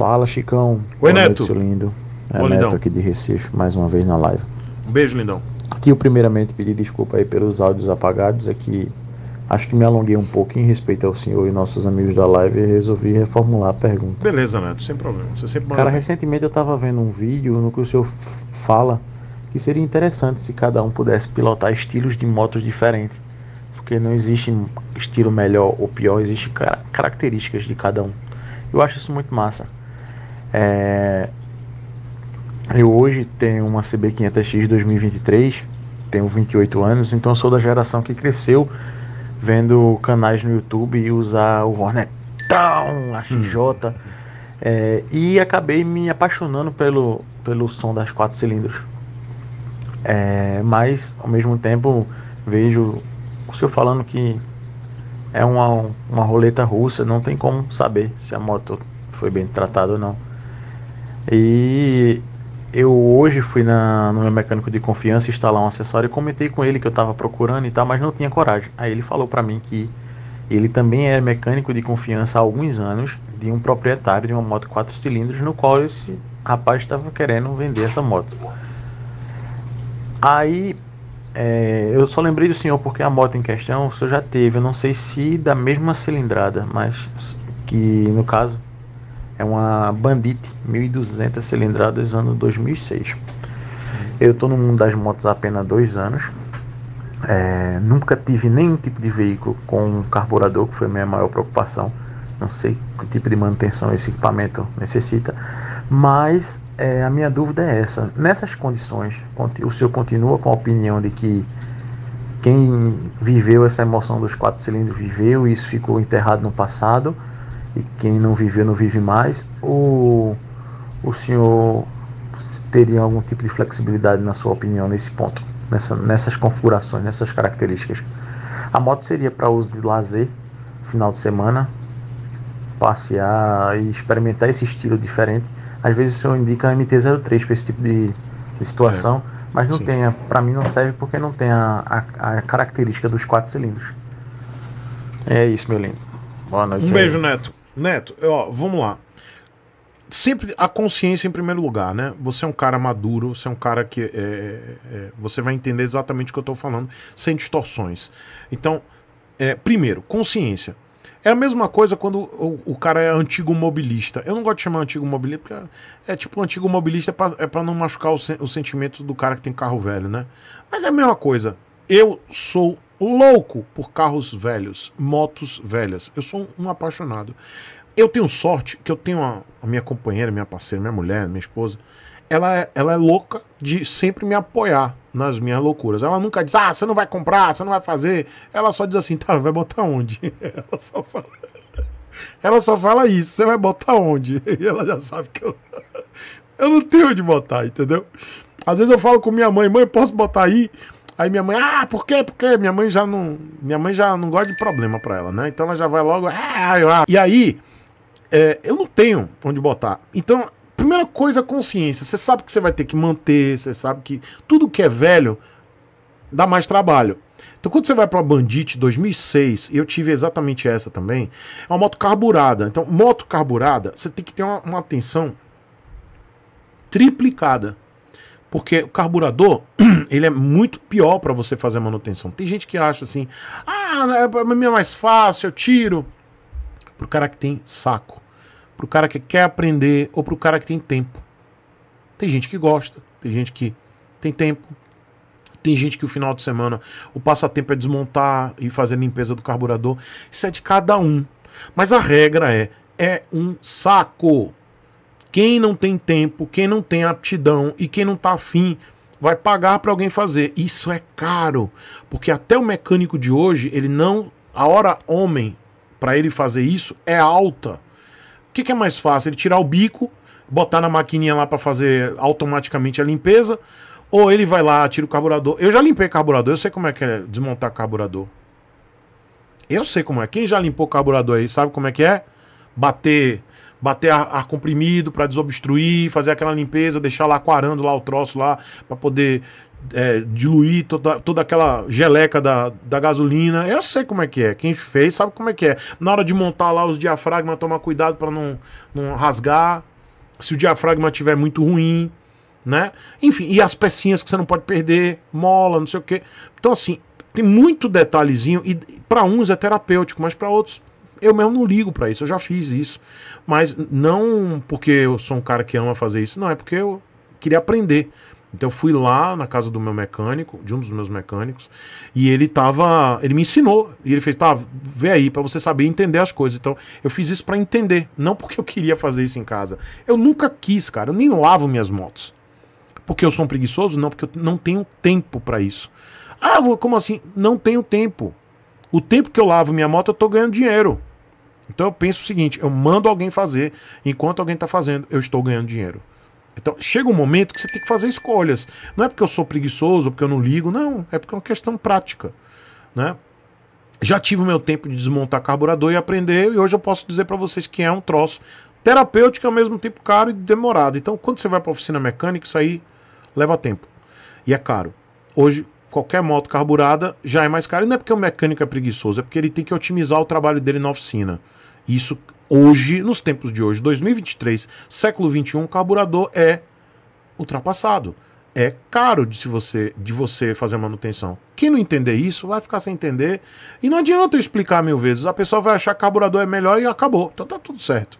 Fala, Chicão. Oi, Boa Neto. Noite, lindo. É Neto Lindão. aqui de Recife, mais uma vez na live. Um beijo, lindão. Aqui eu primeiramente pedi desculpa aí pelos áudios apagados, é que acho que me alonguei um pouco em respeito ao senhor e nossos amigos da live e resolvi reformular a pergunta. Beleza, Neto, sem problema. Você sempre Cara, bem. recentemente eu estava vendo um vídeo no que o senhor fala que seria interessante se cada um pudesse pilotar estilos de motos diferentes. Porque não existe estilo melhor ou pior, existem características de cada um. Eu acho isso muito massa. É, eu hoje tenho uma CB500X 2023, tenho 28 anos, então sou da geração que cresceu vendo canais no YouTube e usar o Hornetão, a XJ, é, e acabei me apaixonando pelo, pelo som das quatro cilindros. É, mas, ao mesmo tempo, vejo o senhor falando que é uma, uma roleta russa, não tem como saber se a moto foi bem tratada ou não. E eu hoje fui na, no meu mecânico de confiança instalar um acessório e comentei com ele que eu estava procurando e tal, mas não tinha coragem. Aí ele falou para mim que ele também é mecânico de confiança há alguns anos de um proprietário de uma moto 4 cilindros no qual esse rapaz estava querendo vender essa moto. Aí é, eu só lembrei do senhor porque a moto em questão o senhor já teve, eu não sei se da mesma cilindrada, mas que no caso é uma Bandit 1200 cilindradas, ano 2006. Eu estou no mundo das motos há apenas dois anos. É, nunca tive nenhum tipo de veículo com carburador, que foi a minha maior preocupação. Não sei que tipo de manutenção esse equipamento necessita, mas é, a minha dúvida é essa. Nessas condições, o senhor continua com a opinião de que quem viveu essa emoção dos quatro cilindros viveu e isso ficou enterrado no passado? e quem não viveu não vive mais? Ou o senhor teria algum tipo de flexibilidade, na sua opinião, nesse ponto, nessa, nessas configurações, nessas características? A moto seria para uso de lazer, final de semana, passear e experimentar esse estilo diferente. Às vezes o senhor indica a MT-03 para esse tipo de, de situação, é, mas não tem, para mim não serve porque não tem a, a, a característica dos quatro cilindros. É isso, meu lindo. Boa noite. Um beijo, Neto. Neto, ó, vamos lá. Sempre a consciência em primeiro lugar, né? Você é um cara maduro, você é um cara que. É, é, é, você vai entender exatamente o que eu tô falando, sem distorções. Então, é, primeiro, consciência. É a mesma coisa quando o, o, cara é antigo mobilista. Eu não gosto de chamar antigo mobilista, porque é, é tipo antigo mobilista é pra, é para não machucar o, sen, o sentimento do cara que tem carro velho, né? Mas é a mesma coisa. Eu sou louco por carros velhos, motos velhas. Eu sou um apaixonado. Eu tenho sorte que eu tenho a, a minha companheira, minha parceira, minha mulher, minha esposa. Ela é, ela é louca de sempre me apoiar nas minhas loucuras. Ela nunca diz, ah, você não vai comprar, você não vai fazer. Ela só diz assim, tá, vai botar onde? Ela só fala. Ela só fala isso, você vai botar onde? E ela já sabe que eu. Eu não tenho onde botar, entendeu? Às vezes eu falo com minha mãe, mãe, posso botar aí? Aí minha mãe, ah, por quê? Porque Minha mãe já não, minha mãe já não gosta de problema para ela, né? Então ela já vai logo, ah, ah. E aí, é, eu não tenho onde botar. Então, primeira coisa, consciência. Você sabe que você vai ter que manter, você sabe que tudo que é velho dá mais trabalho. Então, quando você vai para a Bandit 2006, eu tive exatamente essa também, é uma moto carburada. Então, moto carburada, você tem que ter uma, uma atenção triplicada. Porque o carburador, ele é muito pior para você fazer a manutenção. Tem gente que acha assim, ah, é pra mim é mais fácil, eu tiro. Pro cara que tem saco, pro cara que quer aprender ou pro cara que tem tempo. Tem gente que gosta, tem gente que tem tempo, tem gente que o final de semana o passatempo é desmontar e fazer limpeza do carburador. Isso é de cada um. Mas a regra é: é um saco. Quem não tem tempo, quem não tem aptidão e quem não está afim vai pagar para alguém fazer. Isso é caro, porque até o mecânico de hoje, ele não. A hora homem para ele fazer isso é alta. O que, que, é mais fácil? Ele tirar o bico, botar na maquininha lá para fazer automaticamente a limpeza, ou ele vai lá, tira o carburador. Eu já limpei carburador, eu sei como é que é desmontar carburador. Eu sei como é. Quem já limpou carburador aí sabe como é que é? Bater bater ar, ar comprimido para desobstruir, fazer aquela limpeza, deixar lá aquarando lá o troço lá para poder é, diluir toda, toda aquela geleca da, da gasolina. Eu sei como é que é. Quem fez sabe como é que é. Na hora de montar lá os diafragmas, tomar cuidado para não, não rasgar. Se o diafragma tiver muito ruim, né? Enfim, e as pecinhas que você não pode perder, mola, não sei o que Então, assim, tem muito detalhezinho e para uns é terapêutico, mas para outros eu mesmo não ligo para isso, eu já fiz isso. Mas não porque eu sou um cara que ama fazer isso, não, é porque eu queria aprender. Então eu fui lá na casa do meu mecânico, de um dos meus mecânicos, e ele tava, ele me ensinou, e ele fez, tá, vê aí para você saber entender as coisas. Então eu fiz isso para entender, não porque eu queria fazer isso em casa. Eu nunca quis, cara, eu nem lavo minhas motos. Porque eu sou um preguiçoso? Não, porque eu não tenho tempo para isso. Ah, como assim? Não tenho tempo. O tempo que eu lavo minha moto, eu tô ganhando dinheiro. Então eu penso o seguinte: eu mando alguém fazer, enquanto alguém está fazendo, eu estou ganhando dinheiro. Então chega um momento que você tem que fazer escolhas. Não é porque eu sou preguiçoso, porque eu não ligo, não. É porque é uma questão prática. Né? Já tive o meu tempo de desmontar carburador e aprender, e hoje eu posso dizer para vocês que é um troço terapêutico ao mesmo tempo caro e demorado. Então, quando você vai para oficina mecânica, isso aí leva tempo e é caro. Hoje, qualquer moto carburada já é mais cara. E não é porque o mecânico é preguiçoso, é porque ele tem que otimizar o trabalho dele na oficina. Isso hoje, nos tempos de hoje, 2023, século 21, carburador é ultrapassado. É caro de, se você, de você fazer manutenção. Quem não entender isso vai ficar sem entender. E não adianta eu explicar mil vezes. A pessoa vai achar que carburador é melhor e acabou. Então tá tudo certo.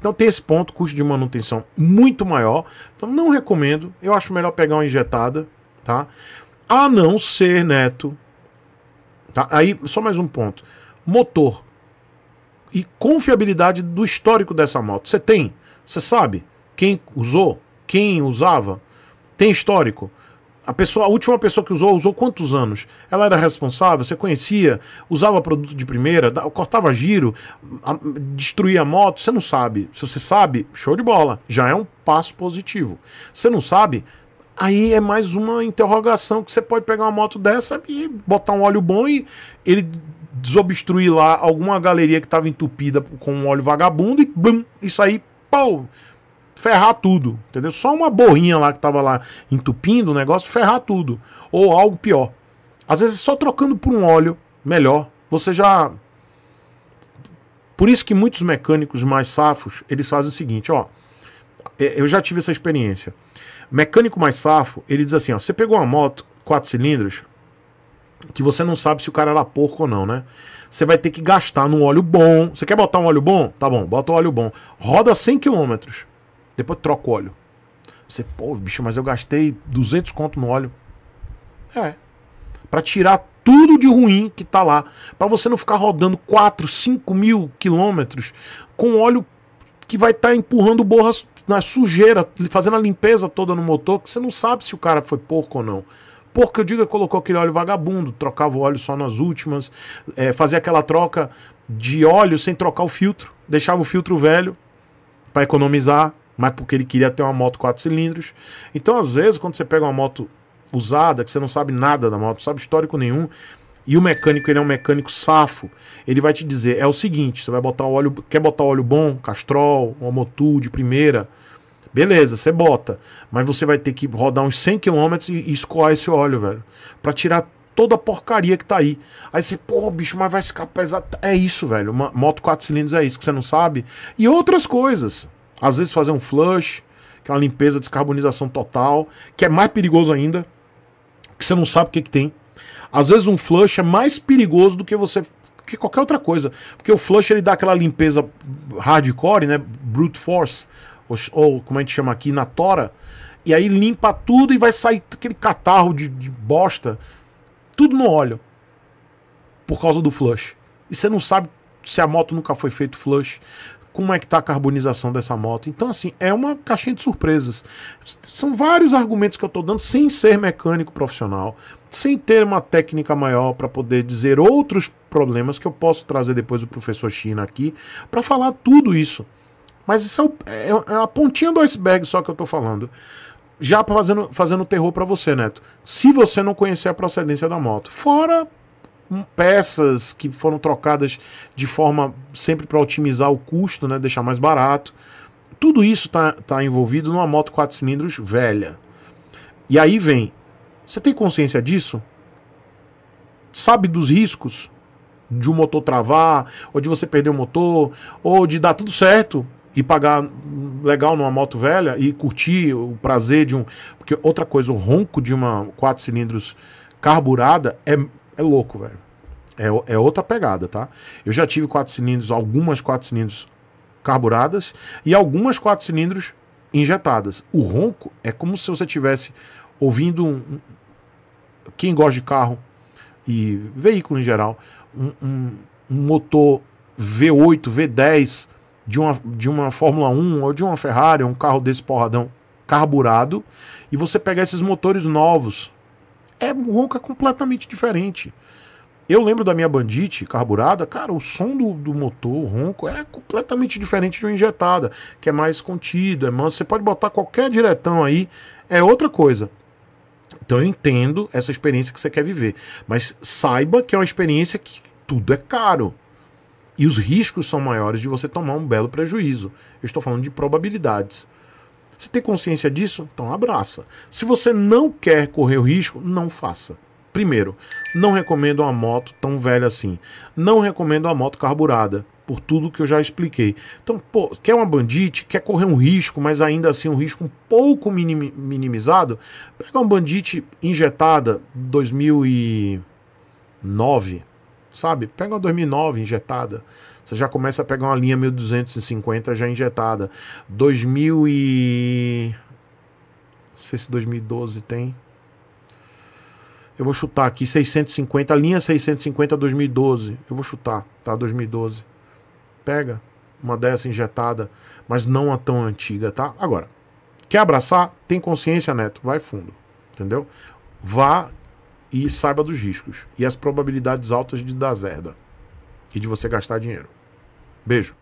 Então tem esse ponto, custo de manutenção muito maior. Então não recomendo. Eu acho melhor pegar uma injetada, tá? A não ser neto. Tá? Aí, só mais um ponto. Motor e confiabilidade do histórico dessa moto. Você tem, você sabe quem usou, quem usava, tem histórico. A, pessoa, a última pessoa que usou, usou quantos anos? Ela era responsável, você conhecia, usava produto de primeira, cortava giro, destruía a moto, você não sabe. Se você sabe, show de bola, já é um passo positivo. Você não sabe, aí é mais uma interrogação que você pode pegar uma moto dessa e botar um óleo bom e ele desobstruir lá alguma galeria que estava entupida com um óleo vagabundo e bum, isso aí, pau, ferrar tudo, entendeu? Só uma borrinha lá que estava lá entupindo o negócio, ferrar tudo, ou algo pior. Às vezes só trocando por um óleo melhor, você já Por isso que muitos mecânicos mais safos, eles fazem o seguinte, ó, é, eu já tive essa experiência. Mecânico mais safo, ele diz assim, ó, você pegou uma moto quatro cilindros, que você não sabe se o cara era porco ou não, né? Você vai ter que gastar num óleo bom. Você quer botar um óleo bom? Tá bom, bota um óleo bom. Roda 100 km. Depois troca o óleo. Você, pô, bicho, mas eu gastei 200 conto no óleo. É. Para tirar tudo de ruim que tá lá. para você não ficar rodando 4, 5 mil quilômetros com óleo que vai estar tá empurrando borras na sujeira, fazendo a limpeza toda no motor, que você não sabe se o cara foi porco ou não. Porco, eu digo, colocou aquele óleo vagabundo, trocava o óleo só nas últimas, é, fazia aquela troca de óleo sem trocar o filtro, deixava o filtro velho para economizar, mas porque ele queria ter uma moto quatro cilindros. Então, às vezes, quando você pega uma moto usada, que você não sabe nada da moto, não sabe histórico nenhum, e o mecânico ele é um mecânico safo, ele vai te dizer, é o seguinte, você vai botar o óleo, quer botar óleo bom, Castrol, Homotul de primeira, Beleza, você bota. Mas você vai ter que rodar uns 100 km e escoar esse óleo, velho. Pra tirar toda a porcaria que tá aí. Aí você, pô, bicho, mas vai ficar pesado. É isso, velho. Uma moto 4 cilindros é isso que você não sabe. E outras coisas. Às vezes fazer um flush, que é uma limpeza, descarbonização total, que é mais perigoso ainda, que você não sabe o que, que tem. Às vezes um flush é mais perigoso do que você que qualquer outra coisa, porque o flush ele dá aquela limpeza hardcore, né, brute force, ou, ou como a gente chama aqui, na tora, e aí limpa tudo e vai sair aquele catarro de, de bosta, tudo no óleo, por causa do flush. E você não sabe se a moto nunca foi feito flush, como é que tá a carbonização dessa moto. Então, assim, é uma caixinha de surpresas. São vários argumentos que eu estou dando sem ser mecânico profissional, sem ter uma técnica maior para poder dizer outros problemas que eu posso trazer depois o professor China aqui para falar tudo isso. Mas isso é, o, é, a pontinha do iceberg só que eu tô falando. Já fazendo, fazendo terror para você, Neto. Se você não conhecer a procedência da moto. Fora peças que foram trocadas de forma sempre para otimizar o custo, né, deixar mais barato. Tudo isso tá, tá envolvido numa moto 4 cilindros velha. E aí vem, você tem consciência disso? Sabe dos riscos de um motor travar, ou de você perder o motor, ou de dar tudo certo e pagar legal numa moto velha e curtir o prazer de um. Porque outra coisa, o ronco de uma quatro cilindros carburada é, é louco, velho. É, é outra pegada, tá? Eu já tive quatro cilindros, algumas quatro cilindros carburadas e algumas quatro cilindros injetadas. O ronco é como se você tivesse ouvindo um, quem gosta de carro e veículo em geral, um, um motor V8, V10 de uma, de uma Fórmula 1 ou de uma Ferrari, um carro desse porradão carburado, e você pegar esses motores novos. É ronca completamente diferente. Eu lembro da minha Bandit carburada, cara, o som do, do motor, o ronco, era completamente diferente de uma injetada, que é mais contido, é manso. Você pode botar qualquer diretão aí, é outra coisa. Então eu entendo essa experiência que você quer viver, mas saiba que é uma experiência que tudo é caro. E os riscos são maiores de você tomar um belo prejuízo. Eu estou falando de probabilidades. Você tem consciência disso? Então abraça. Se você não quer correr o risco, não faça. Primeiro, não recomendo uma moto tão velha assim. Não recomendo uma moto carburada, por tudo que eu já expliquei. Então, pô, quer uma bandite, quer correr um risco, mas ainda assim um risco um pouco minimizado, pega uma bandite injetada 2009, sabe? Pega uma 2009 injetada. Você já começa a pegar uma linha 1250 já injetada. 2000 e... Não sei se 2012 tem. Eu vou chutar aqui 650, linha 650 2012. Eu vou chutar, tá? 2012. Pega uma dessa injetada, mas não a tão antiga, tá? Agora, quer abraçar? Tem consciência, Neto. Vai fundo, entendeu? Vá e saiba dos riscos e as probabilidades altas de dar zerda e de você gastar dinheiro. Beijo.